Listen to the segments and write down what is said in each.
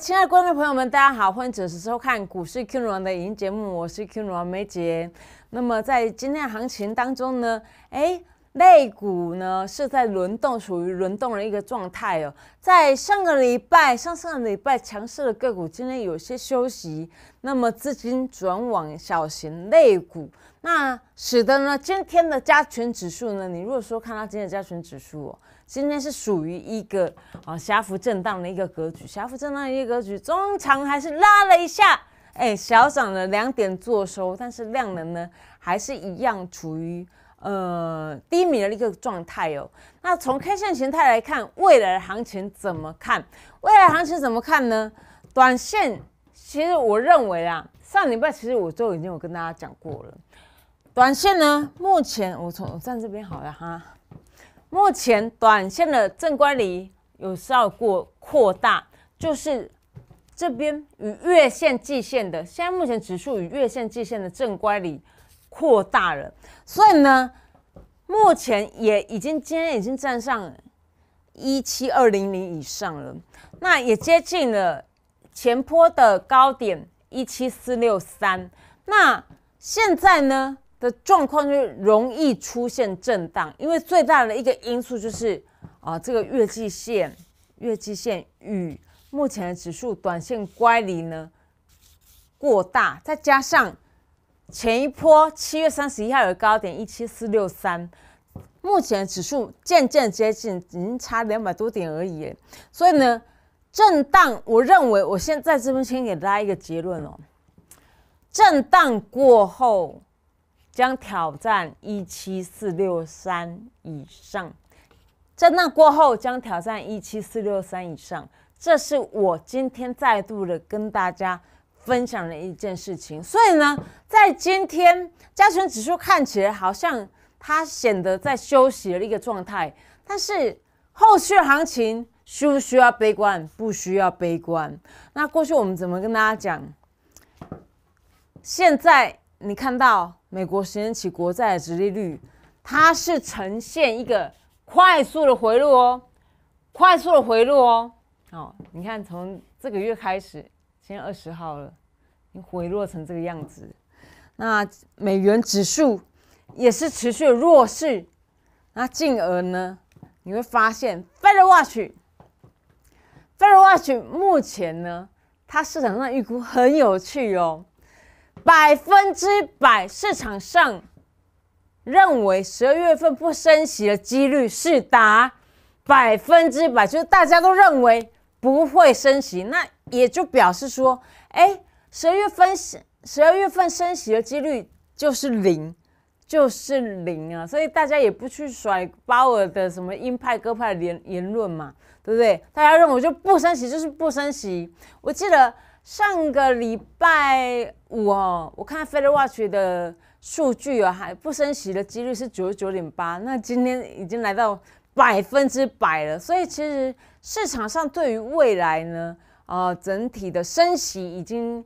亲爱的观众朋友们，大家好，欢迎准时收看股市 Q 龙的音节目，我是 Q 龙梅姐。那么在今天的行情当中呢，哎，类股呢是在轮动，属于轮动的一个状态哦。在上个礼拜、上上个礼拜强势的个股，今天有些休息，那么资金转往小型类股，那使得呢今天的加权指数呢，你如果说看它今天的加权指数哦。今天是属于一个啊狭幅震荡的一个格局，狭幅震荡一个格局，中长还是拉了一下，哎，小涨了两点做收，但是量能呢还是一样处于呃低迷的一个状态哦。那从 K 线形态来看，未来行情怎么看？未来行情怎么看呢？短线其实我认为啊，上礼拜其实我就已经有跟大家讲过了，短线呢目前我从我站这边好了哈。目前短线的正乖离有效果扩大，就是这边与月线、季线的。现在目前指数与月线、季线的正乖离扩大了，所以呢，目前也已经今天已经站上一七二零零以上了，那也接近了前坡的高点一七四六三。那现在呢？的状况就容易出现震荡，因为最大的一个因素就是啊，这个月季线月季线与目前的指数短线乖离呢过大，再加上前一波七月三十一号的高点一七四六三，目前指数渐渐接近，已经差两百多点而已。所以呢，震荡我认为我现在这边先给大家一个结论哦，震荡过后。将挑战一七四六三以上，在那过后将挑战一七四六三以上，这是我今天再度的跟大家分享的一件事情。所以呢，在今天加权指数看起来好像它显得在休息的一个状态，但是后续行情需不需要悲观？不需要悲观。那过去我们怎么跟大家讲？现在你看到。美国十年期国债的殖利率，它是呈现一个快速的回落哦，快速的回落哦。哦，你看从这个月开始，现在二十号了，你回落成这个样子。那美元指数也是持续的弱势，那进而呢，你会发现 f e d e r w a t c h f e d r Watch 目前呢，它市场上预估很有趣哦。百分之百市场上认为十二月份不升息的几率是达百分之百，就是大家都认为不会升息，那也就表示说，哎，十二月份十二月份升息的几率就是零，就是零啊，所以大家也不去甩鲍尔的什么鹰派鸽派言言论嘛，对不对？大家认为就不升息，就是不升息。我记得。上个礼拜五哦，我看 f e d e Watch 的数据啊，还不升息的几率是九十九点八，那今天已经来到百分之百了。所以其实市场上对于未来呢，呃，整体的升息已经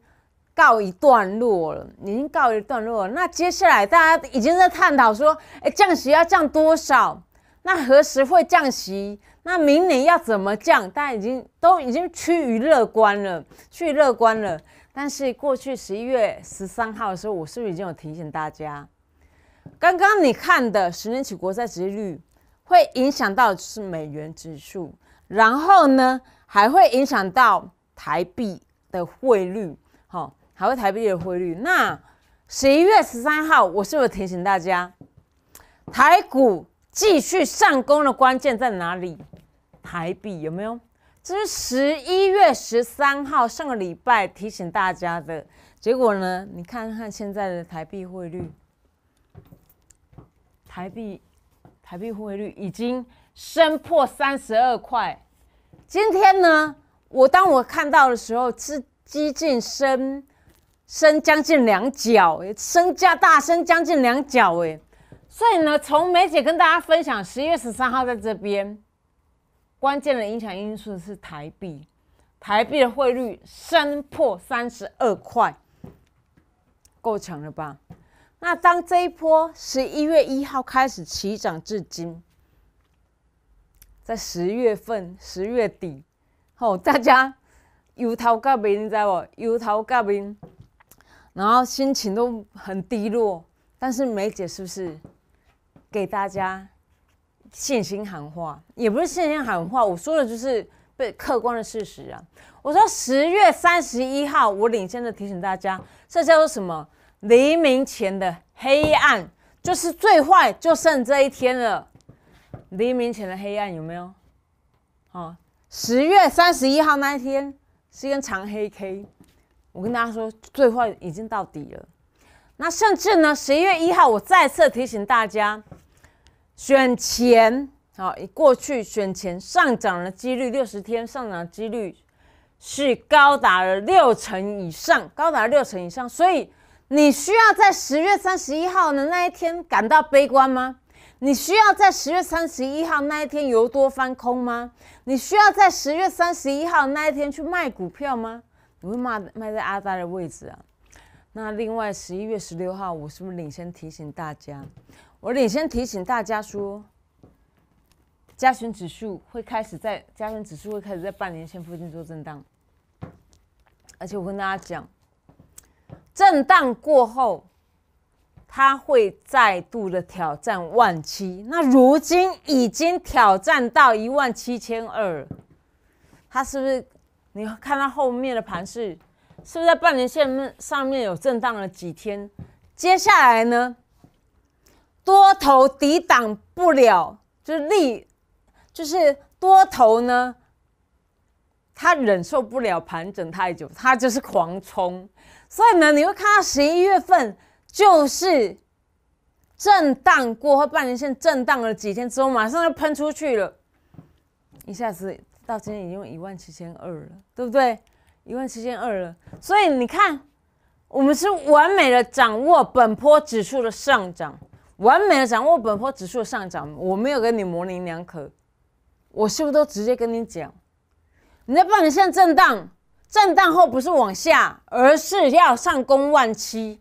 告一段落了，已经告一段落。那接下来大家已经在探讨说，哎，降息要降多少？那何时会降息？那明年要怎么降？大家已经都已经趋于乐观了，趋于乐观了。但是过去十一月十三号的时候，我是不是已经有提醒大家？刚刚你看的十年期国债殖率，会影响到是美元指数，然后呢，还会影响到台币的汇率，好，还会台币的汇率。那十一月十三号，我是不是提醒大家，台股继续上攻的关键在哪里？台币有没有？这是十一月十三号上个礼拜提醒大家的结果呢？你看看现在的台币汇率，台币台币汇率已经升破三十二块。今天呢，我当我看到的时候是激进升，升将近两角，哎，升价大升将近两角，哎，所以呢，从梅姐跟大家分享十一月十三号在这边。关键的影响因素是台币，台币的汇率升破三十二块，够强了吧？那当这一波十一月一号开始起涨至今，在十月份、十月底，哦，大家油头革命，你知不？油头革命，然后心情都很低落。但是梅姐是不是给大家？信心喊话也不是信心喊话，我说的就是被客观的事实啊。我说十月三十一号，我领先的提醒大家，这叫做什么？黎明前的黑暗，就是最坏就剩这一天了。黎明前的黑暗有没有？好，十月三十一号那一天是根长黑 K，我跟大家说，最坏已经到底了。那甚至呢，十一月一号，我再次提醒大家。选前好，过去选前上涨的几率，六十天上涨的几率是高达了六成以上，高达六成以上。所以你需要在十月三十一号的那一天感到悲观吗？你需要在十月三十一号那一天由多翻空吗？你需要在十月三十一号那一天去卖股票吗？你会卖卖在阿呆的位置啊？那另外十一月十六号，我是不是领先提醒大家？我得先提醒大家说，加权指数会开始在加权指数会开始在半年线附近做震荡，而且我跟大家讲，震荡过后，它会再度的挑战万七。那如今已经挑战到一万七千二了，它是不是？你看它后面的盘势，是不是在半年线上面有震荡了几天？接下来呢？多头抵挡不了，就是力，就是多头呢，他忍受不了盘整太久，他就是狂冲，所以呢，你会看到十一月份就是震荡过后，半年线震荡了几天之后，马上就喷出去了，一下子到今天已经一万七千二了，对不对？一万七千二了，所以你看，我们是完美的掌握本坡指数的上涨。完美的掌握本坡指数的上涨，我没有跟你模棱两可，我是不是都直接跟你讲？你在半年线震荡，震荡后不是往下，而是要上攻万七。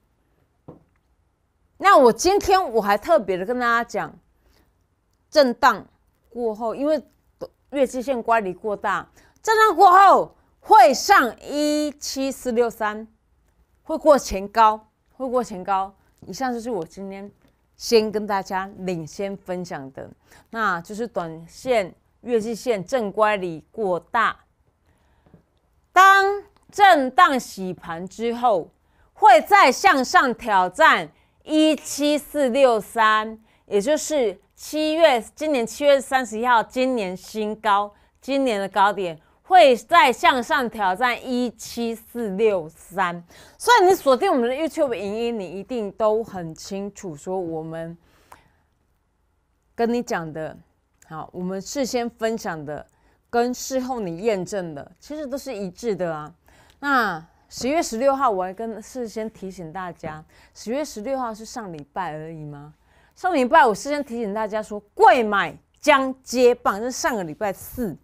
那我今天我还特别的跟大家讲，震荡过后，因为月季线乖离过大，震荡过后会上一七四六三，会过前高，会过前高。以上就是我今天。先跟大家领先分享的，那就是短线月线正乖离过大，当震荡洗盘之后，会再向上挑战一七四六三，也就是七月今年七月三十一号今年新高，今年的高点。会再向上挑战一七四六三，所以你锁定我们的 YouTube 影音，你一定都很清楚。说我们跟你讲的，好，我们事先分享的跟事后你验证的，其实都是一致的啊。那十月十六号，我还跟事先提醒大家，十月十六号是上礼拜而已嘛。上礼拜我事先提醒大家说，贵买将接棒，就是上个礼拜四。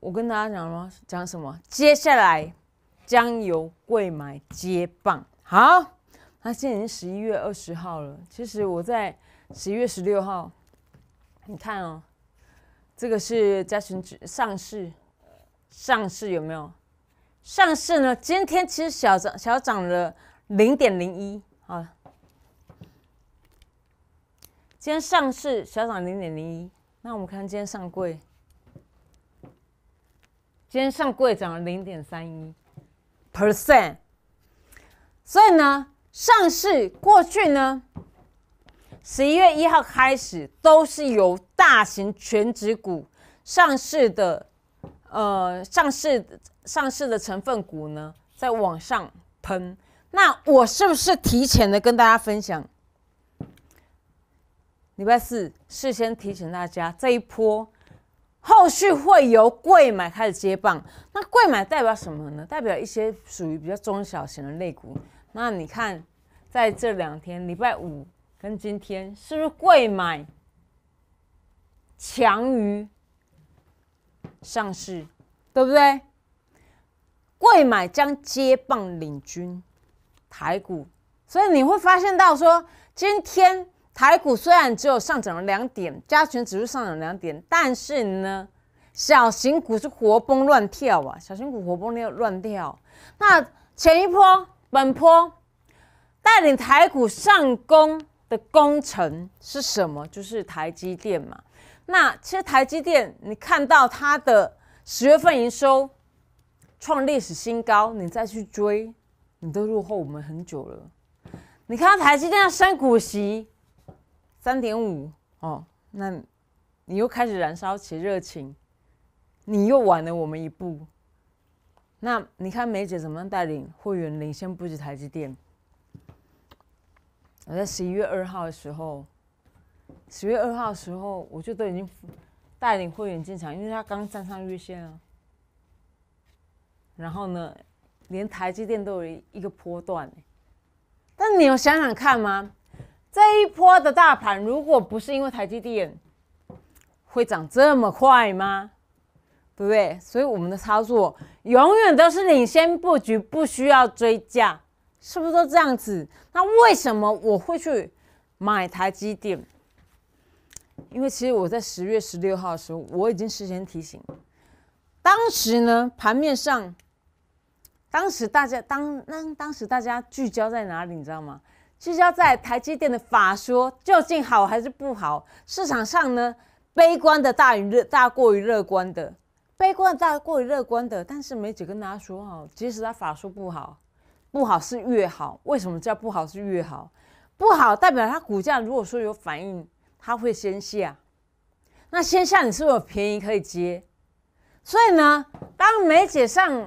我跟大家讲了吗？讲什么？接下来将由贵买接棒。好，那现在已经十一月二十号了。其实我在十一月十六号，你看哦，这个是嘉指上市，上市有没有？上市呢？今天其实小涨，小涨了零点零一啊。今天上市小涨零点零一，那我们看今天上柜。今天上柜涨了零点三一 percent，所以呢，上市过去呢，十一月一号开始都是由大型全职股上市的，呃，上市上市的成分股呢，在往上喷。那我是不是提前的跟大家分享？礼拜四事先提醒大家，这一波。后续会由贵买开始接棒，那贵买代表什么呢？代表一些属于比较中小型的类股。那你看，在这两天礼拜五跟今天，是不是贵买强于上市，对不对？贵买将接棒领军台股，所以你会发现到说今天。台股虽然只有上涨了两点，加权指数上涨两点，但是呢，小型股是活蹦乱跳啊！小型股活蹦乱跳。那前一波、本波带领台股上攻的工程是什么？就是台积电嘛。那其实台积电，你看到它的十月份营收创历史新高，你再去追，你都落后我们很久了。你看台积电的升股息。三点五哦，那你又开始燃烧起热情，你又晚了我们一步。那你看梅姐怎么样带领会员领先布局台积电？我在十一月二号的时候，十月二号的时候，我就都已经带领会员进场，因为他刚站上月线啊。然后呢，连台积电都有一个波段。但你有想想看吗？这一波的大盘，如果不是因为台积电，会涨这么快吗？对不对？所以我们的操作永远都是领先布局，不需要追价，是不是都这样子？那为什么我会去买台积电？因为其实我在十月十六号的时候，我已经事先提醒，当时呢盘面上，当时大家当当当时大家聚焦在哪里？你知道吗？聚焦在台积电的法说究竟好还是不好？市场上呢，悲观的大于大过于乐观的，悲观大过于乐观的。但是梅姐跟大家说哈，即使他法说不好，不好是越好。为什么叫不好是越好？不好代表它股价如果说有反应，它会先下。那先下你是不是有便宜可以接？所以呢，当梅姐上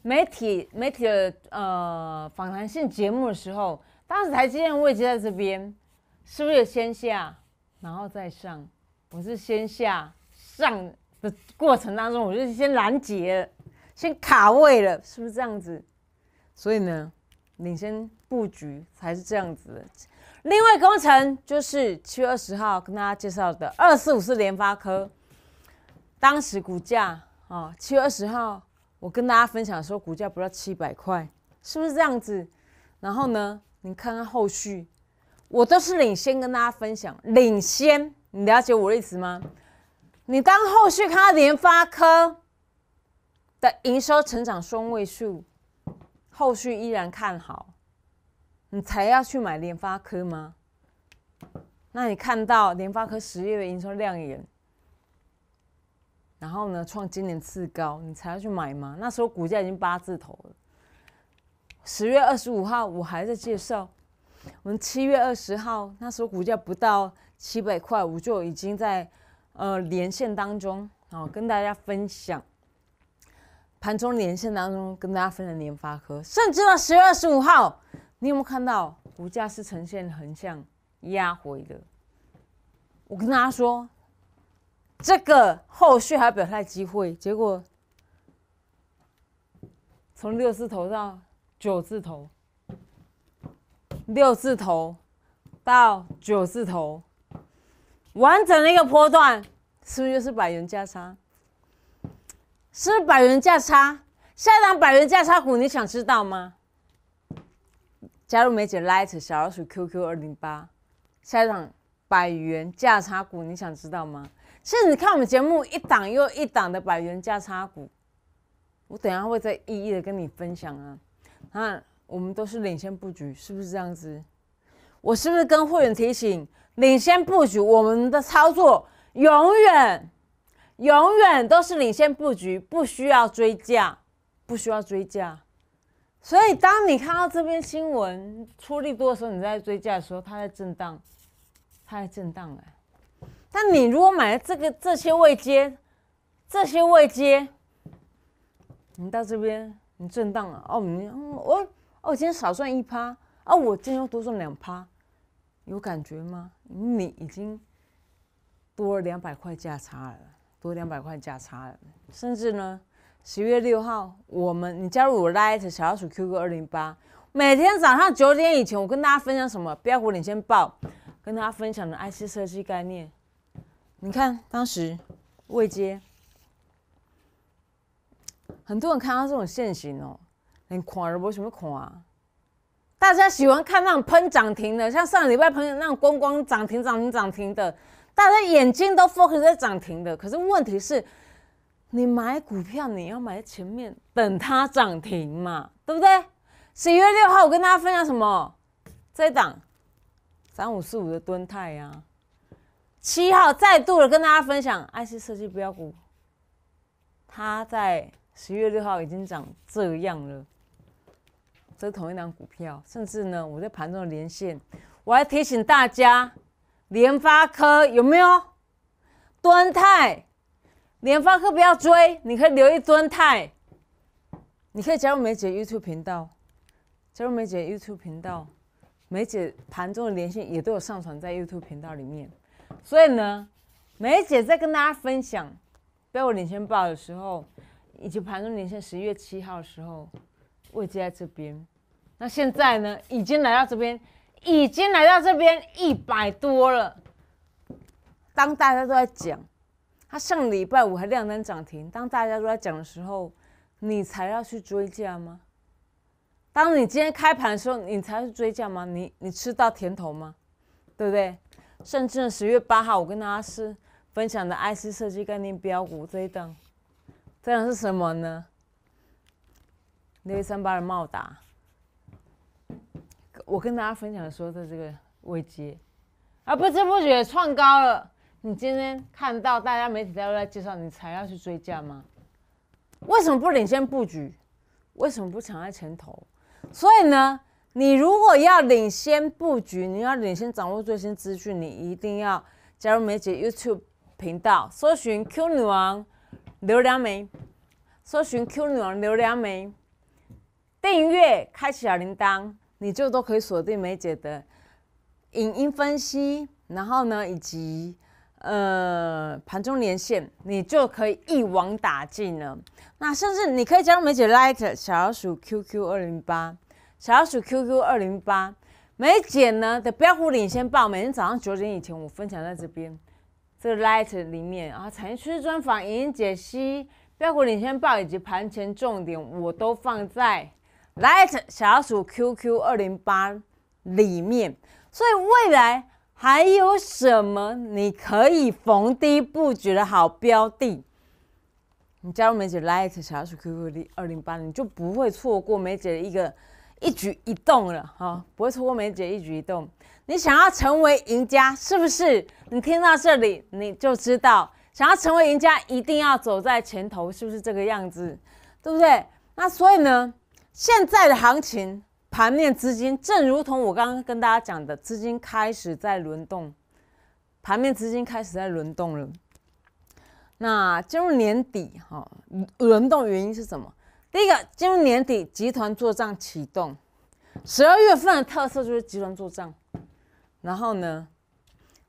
媒体媒体的呃访谈性节目的时候。当时台积电位置在这边，是不是先下然后再上？我是先下上的过程当中，我就先拦截，先卡位了，是不是这样子？所以呢，领先布局才是这样子。的。另外工程就是七月二十号跟大家介绍的二四五四联发科，当时股价啊，七月二十号我跟大家分享的时候，股价不到七百块，是不是这样子？然后呢？你看看后续，我都是领先跟大家分享，领先，你了解我的意思吗？你当后续看到联发科的营收成长双位数，后续依然看好，你才要去买联发科吗？那你看到联发科十月的营收亮眼，然后呢创今年次高，你才要去买吗？那时候股价已经八字头了。十月二十五号，我还在介绍。我们七月二十号那时候股价不到七百块，我就已经在呃连线当中，哦，跟大家分享。盘中连线当中跟大家分享联发科，甚至到十月二十五号，你有没有看到股价是呈现横向压回的？我跟大家说，这个后续还有表态机会，结果从六四头上。九字头，六字头到九字头，完整的一个波段，是不是就是百元价差？是百元价差，下一档百元价差股，你想知道吗？加入梅姐 Light 小老鼠 QQ 二零八，下一档百元价差股，你想知道吗？甚你看我们节目一档又一档的百元价差股，我等下会再一一的跟你分享啊。那我们都是领先布局，是不是这样子？我是不是跟会员提醒，领先布局，我们的操作永远、永远都是领先布局，不需要追加，不需要追加。所以，当你看到这篇新闻出力多的时候，你在追加的时候，它在震荡，它在震荡哎。但你如果买了这个这些未接，这些未接，你到这边。你震荡了哦，你我哦，我今天少赚一趴啊，我今天又多赚两趴，有感觉吗？你已经多了两百块价差了，多两百块价差了，甚至呢，十月六号我们你加入我 light 小老鼠 Q q 二零八，每天早上九点以前我跟大家分享什么？不要和你先报，跟大家分享的 I C 设计概念，你看当时未接。很多人看到这种现形哦，连看都不想欢看。大家喜欢看那种喷涨停的，像上礼拜喷那种咣咣涨停、涨停、涨停的，大家眼睛都 focus 在涨停的。可是问题是，你买股票你要买前面等它涨停嘛，对不对？十一月六号我跟大家分享什么？这一档三五四五的敦泰呀。七号再度的跟大家分享爱惜设计标要股，它在。十月六号已经涨这样了，这是同一张股票。甚至呢，我在盘中的连线，我还提醒大家，联发科有没有？端泰，联发科不要追，你可以留意端泰。你可以加入梅姐 YouTube 频道，加入梅姐 YouTube 频道，梅姐盘中的连线也都有上传在 YouTube 频道里面。所以呢，梅姐在跟大家分享被我领先报的时候。以及盘中连线十一月七号的时候，位置在这边。那现在呢，已经来到这边，已经来到这边一百多了。当大家都在讲，它上礼拜五还量单涨停，当大家都在讲的时候，你才要去追价吗？当你今天开盘的时候，你才去追价吗？你你吃到甜头吗？对不对？甚至十月八号，我跟大家是分享的 IC 设计概念标股这一档。这样是什么呢？六三八的茂达，我跟大家分享的时候，这个危机，啊，不知不觉创高了。你今天看到大家媒体都在介绍，你才要去追价吗？为什么不领先布局？为什么不抢在前头？所以呢，你如果要领先布局，你要领先掌握最新资讯，你一定要加入梅姐 YouTube 频道，搜寻 Q 女王。刘良梅，搜寻 q 女王刘良梅，订阅开启小铃铛，你就都可以锁定梅姐的影音分析，然后呢，以及呃盘中连线，你就可以一网打尽了。那甚至你可以加梅姐 Light 小老鼠 QQ 二零八，小老鼠 QQ 二零八，梅姐呢的标虎领先报，每天早上九点以前我分享在这边。Light 里面啊，产业趋势专访、影音解析、标股领先报以及盘前重点，我都放在 Light 小数 QQ 二零八里面。所以未来还有什么你可以逢低布局的好标的？你加入梅姐 Light 小数 QQ 的二零八，你就不会错过梅姐的一个一举一动了。哈，不会错过梅姐一举一动。你想要成为赢家，是不是？你听到这里，你就知道，想要成为赢家，一定要走在前头，是不是这个样子？对不对？那所以呢，现在的行情、盘面资金，正如同我刚刚跟大家讲的，资金开始在轮动，盘面资金开始在轮动了。那进入年底，哈，轮动原因是什么？第一个，进入年底，集团做账启动，十二月份的特色就是集团做账，然后呢，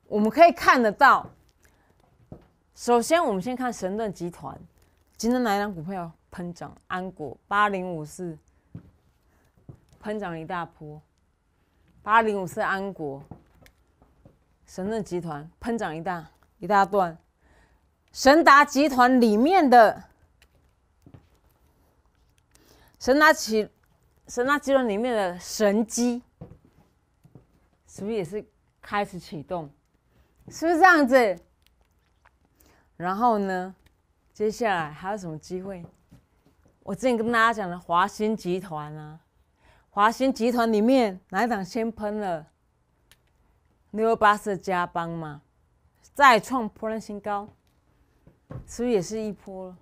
我们可以看得到。首先，我们先看神盾集团，今天哪一张股票喷涨？安国八零五四，喷涨一大波。八零五四安国，神盾集团喷涨一大一大段。神达集团里面的神达奇，神达集团里面的神机。是不是也是开始启动？是不是这样子？然后呢？接下来还有什么机会？我之前跟大家讲的华兴集团啊，华兴集团里面哪一档先喷了六八四加邦嘛，再创破烂新高，是不是也是一波了？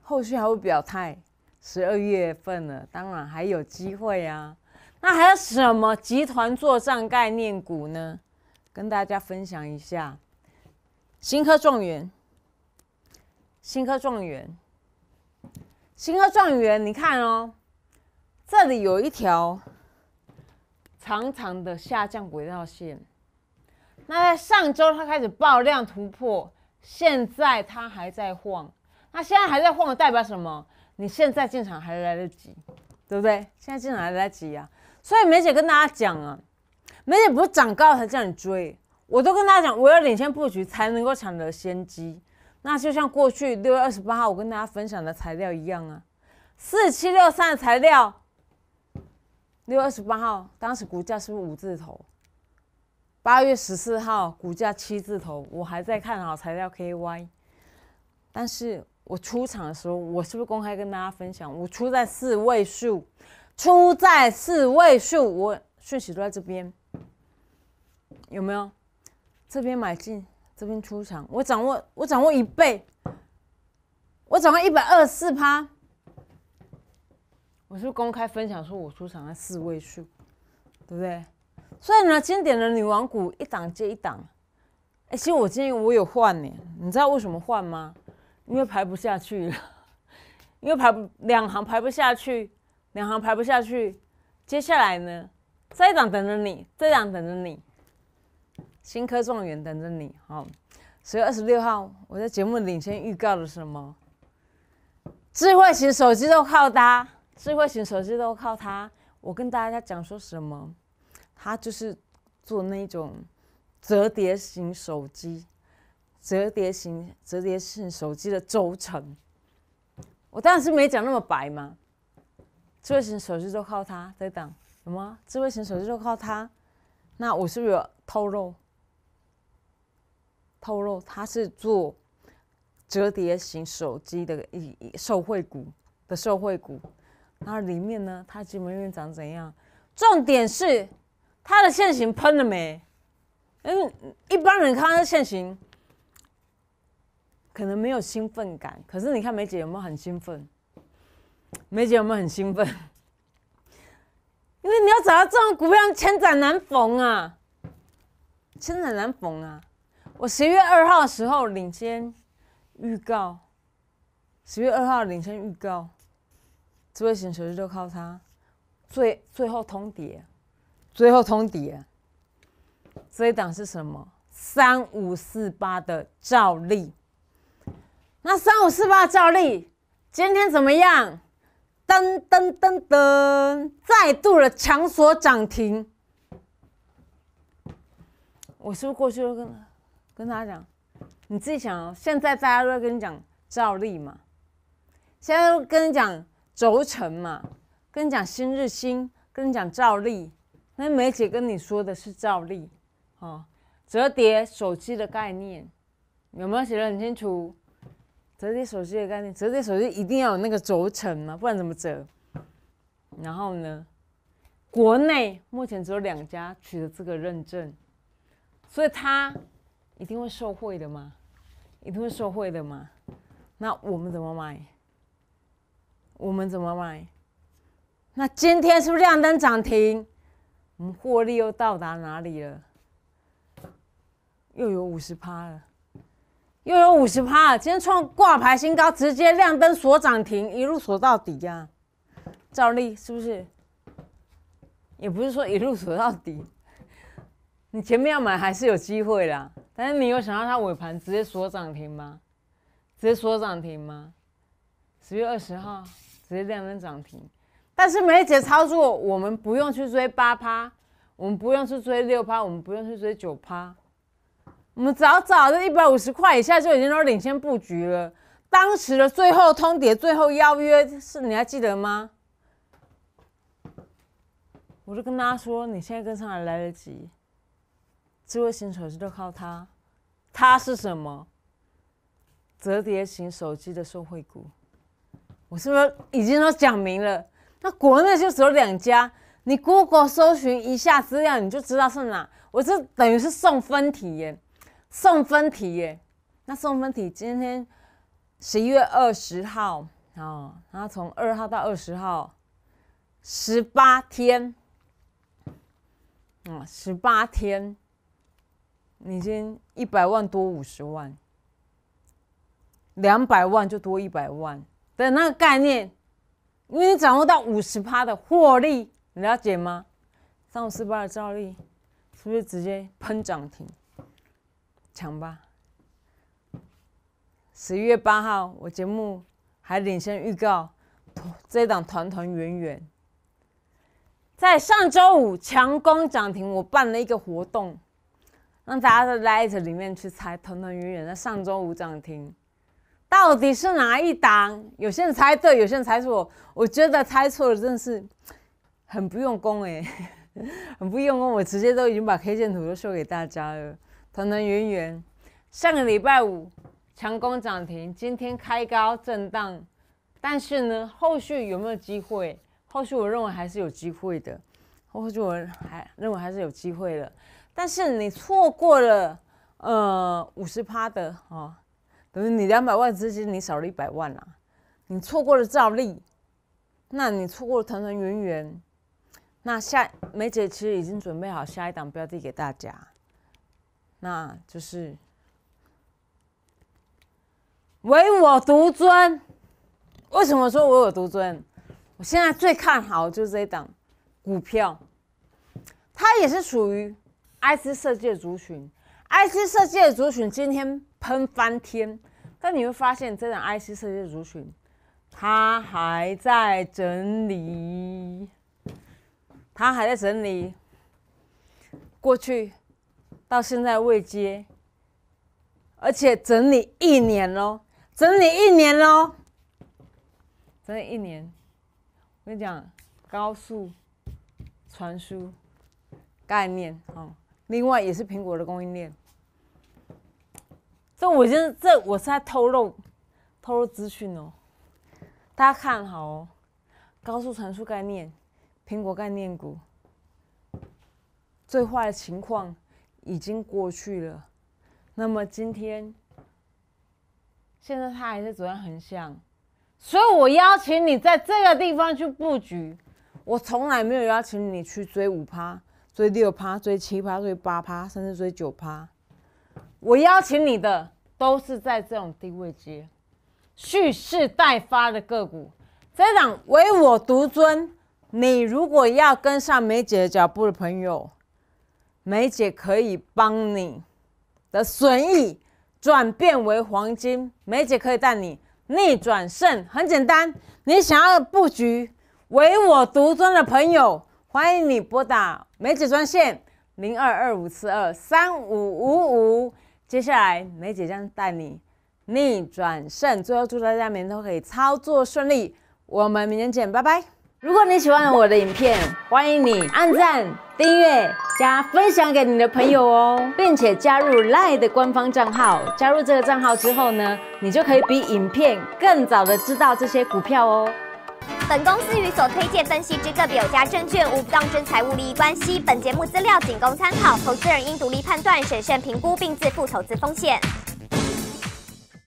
后续还会表态，十二月份了，当然还有机会呀。那还有什么集团作战概念股呢？跟大家分享一下，新科状元，新科状元，新科状元，你看哦，这里有一条长长的下降轨道线。那在上周它开始爆量突破，现在它还在晃。那现在还在晃，代表什么？你现在进场还来得及，对不对？现在进场还来得及啊！所以梅姐跟大家讲啊，梅姐不是长高才叫你追，我都跟大家讲，我要领先布局才能够抢得先机。那就像过去六月二十八号我跟大家分享的材料一样啊，四七六三的材料，六月二十八号当时股价是五字头，八月十四号股价七字头，我还在看好材料 KY，但是我出场的时候，我是不是公开跟大家分享，我出在四位数？出在四位数，我顺序都在这边，有没有？这边买进，这边出场，我掌握，我掌握一倍，我掌握一百二十四趴。我是公开分享说，我出场在四位数，对不对？所以呢，经典的女王股一档接一档。哎，其实我今天我有换呢，你知道为什么换吗？因为排不下去，了，因为排两行排不下去。两行排不下去，接下来呢？这一档等着你，这一档等着你，新科状元等着你。好，十月二十六号，我在节目领先预告了什么？智慧型手机都靠它，智慧型手机都靠它。我跟大家讲说什么？它就是做那种折叠型手机，折叠型折叠性手机的轴承。我当然是没讲那么白嘛。智慧型手机就靠它，再等什么？智慧型手机就靠它。那我是不是有透露？透露它是做折叠型手机的一受惠股的受惠股。那里面呢，它基本面长怎样？重点是它的现型喷了没？嗯，一般人看它的现型，可能没有兴奋感。可是你看梅姐有没有很兴奋？梅姐，我们很兴奋，因为你要找到这种股票，千载难逢啊，千载难逢啊！我十月二号的时候领先预告，十月二号领先预告，这位选手就靠他最最后通牒，最后通牒这一档是什么？三五四八的照例，那三五四八的赵丽今天怎么样？噔噔噔噔，再度的强锁涨停。我是不是过去都跟跟大家讲？你自己想，哦，现在大家都在跟你讲赵丽嘛，现在都跟你讲轴承嘛，跟你讲新日新，跟你讲赵丽。那梅姐跟你说的是赵丽哦，折叠手机的概念，有没有写得很清楚？折叠手机的概念，折叠手机一定要有那个轴承吗？不然怎么折？然后呢？国内目前只有两家取得这个认证，所以它一定会受贿的嘛？一定会受贿的嘛？那我们怎么买？我们怎么买？那今天是不是亮灯涨停？我们获利又到达哪里了？又有五十趴了。又有五十趴，今天创挂牌新高，直接亮灯锁涨停，一路锁到底呀！照例是不是？也不是说一路锁到底，你前面要买还是有机会啦。但是你有想到它尾盘直接锁涨停吗？直接锁涨停吗？十月二十号直接亮灯涨停，但是每一节操作，我们不用去追八趴，我们不用去追六趴，我们不用去追九趴。我们早早的一百五十块以下就已经都领先布局了。当时的最后通牒、最后邀约是，你还记得吗？我就跟他说，你现在跟上还来得及。智慧型手机都靠它，它是什么？折叠型手机的受惠股。我是不是已经都讲明了？那国内就只有两家，你 Google 搜寻一下资料，你就知道是哪。我这等于是送分体验。送分题耶，那送分题今天十一月二十号哦，然后从二号到二十号十八天，啊，十八天，已经一百万多五十万，两百万就多一百万的那个概念，因为你掌握到五十趴的获利，你了解吗？三四八的照例，是不是直接喷涨停？强吧！十一月八号，我节目还领先预告这一档《团团圆圆》。在上周五强攻涨停，我办了一个活动，让大家在 l i t 里面去猜《团团圆圆》在上周五涨停到底是哪一档？有些人猜对，有些人猜错。我觉得猜错了真是很不用功哎，很不用功。我直接都已经把 K 线图都秀给大家了。腾团圆圆。上个礼拜五强攻涨停，今天开高震荡，但是呢，后续有没有机会？后续我认为还是有机会的，后续我还认为还是有机会的。但是你错过了，呃，五十趴的哦，等于你两百万资金，你少了一百万啦，你错过了照例，那你错过了腾能圆圆。那下梅姐其实已经准备好下一档标的给大家。那就是唯我独尊。为什么说唯我独尊？我现在最看好就是这一档股票，它也是属于 IC 设计的族群。IC 设计的族群今天喷翻天，但你会发现，这档 IC 设计的族群，它还在整理，它还在整理过去。到现在未接，而且整理一年喽，整理一年喽，整理一年。我跟你讲，高速传输概念哦，另外也是苹果的供应链。这我是这我是在透露、透露资讯哦。大家看好哦，高速传输概念，苹果概念股。最坏的情况。已经过去了，那么今天，现在它还是昨天很向，所以我邀请你在这个地方去布局。我从来没有邀请你去追五趴、追六趴、追七趴、追八趴，甚至追九趴。我邀请你的都是在这种低位接、蓄势待发的个股，这种唯我独尊。你如果要跟上梅姐的脚步的朋友。梅姐可以帮你的损益转变为黄金，梅姐可以带你逆转胜。很简单，你想要布局唯我独尊的朋友，欢迎你拨打梅姐专线零二二五四二三五五五。接下来梅姐将带你逆转胜。最后，祝大家明天都可以操作顺利。我们明天见，拜拜。如果你喜欢我的影片，欢迎你按赞。订阅加分享给你的朋友哦，并且加入 LINE 的官方账号。加入这个账号之后呢，你就可以比影片更早的知道这些股票哦。本公司与所推荐分析之个有价证券无不当之财务利益关系。本节目资料仅供参考，投资人应独立判断、审慎评估并自负投资风险。